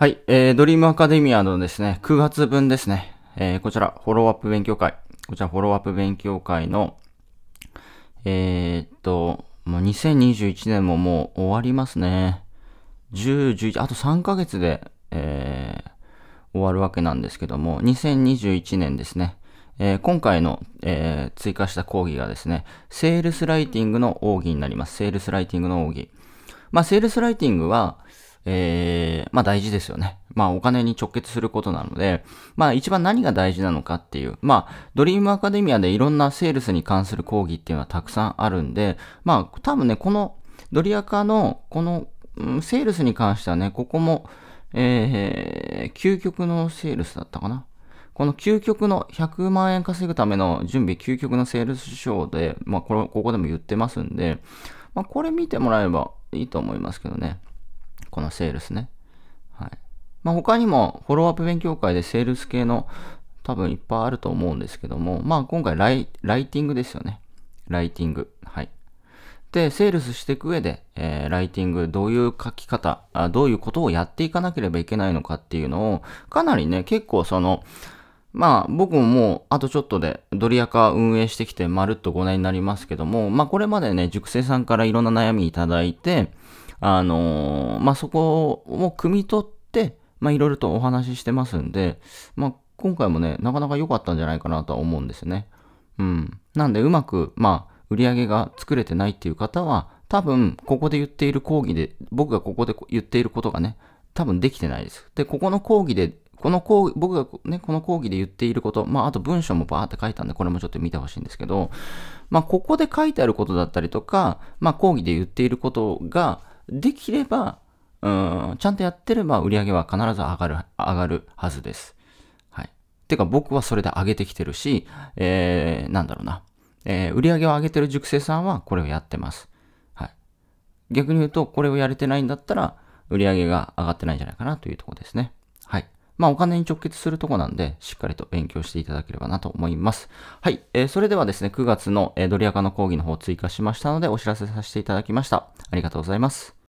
はい、えー、ドリームアカデミアのですね、9月分ですね。えー、こちら、フォローアップ勉強会。こちら、フォローアップ勉強会の、えー、っと、もう2021年ももう終わりますね。10、11、あと3ヶ月で、えー、終わるわけなんですけども、2021年ですね。えー、今回の、えー、追加した講義がですね、セールスライティングの奥義になります。セールスライティングの奥義。まあ、セールスライティングは、えー、まあ大事ですよね。まあお金に直結することなので、まあ一番何が大事なのかっていう、まあドリームアカデミアでいろんなセールスに関する講義っていうのはたくさんあるんで、まあ多分ね、このドリアカのこの、うん、セールスに関してはね、ここも、えー、究極のセールスだったかな。この究極の100万円稼ぐための準備、究極のセールスショーで、まあこれ、ここでも言ってますんで、まあこれ見てもらえばいいと思いますけどね。このセールスね。はい。まあ、他にもフォローアップ勉強会でセールス系の多分いっぱいあると思うんですけども、まあ今回ライライティングですよね。ライティング。はい。で、セールスしていく上で、えー、ライティング、どういう書き方あ、どういうことをやっていかなければいけないのかっていうのを、かなりね、結構その、まあ僕ももうあとちょっとでドリアカ運営してきてまるっと5年になりますけども、まあこれまでね、熟成さんからいろんな悩みいただいて、あのー、まあ、そこを汲み取って、まあ、いろいろとお話ししてますんで、まあ、今回もね、なかなか良かったんじゃないかなとは思うんですね。うん。なんで、うまく、まあ、売り上げが作れてないっていう方は、多分、ここで言っている講義で、僕がここで言っていることがね、多分できてないです。で、ここの講義で、この講義、僕がね、この講義で言っていること、まあ、あと文章もバーって書いたんで、これもちょっと見てほしいんですけど、まあ、ここで書いてあることだったりとか、まあ、講義で言っていることが、できれば、うん、ちゃんとやってれば売り上げは必ず上がる、上がるはずです。はい。てか僕はそれで上げてきてるし、えー、なんだろうな。えー、売り上げを上げてる塾生さんはこれをやってます。はい。逆に言うと、これをやれてないんだったら、売り上げが上がってないんじゃないかなというところですね。まあお金に直結するとこなんで、しっかりと勉強していただければなと思います。はい。えー、それではですね、9月の、えー、ドリアカの講義の方を追加しましたので、お知らせさせていただきました。ありがとうございます。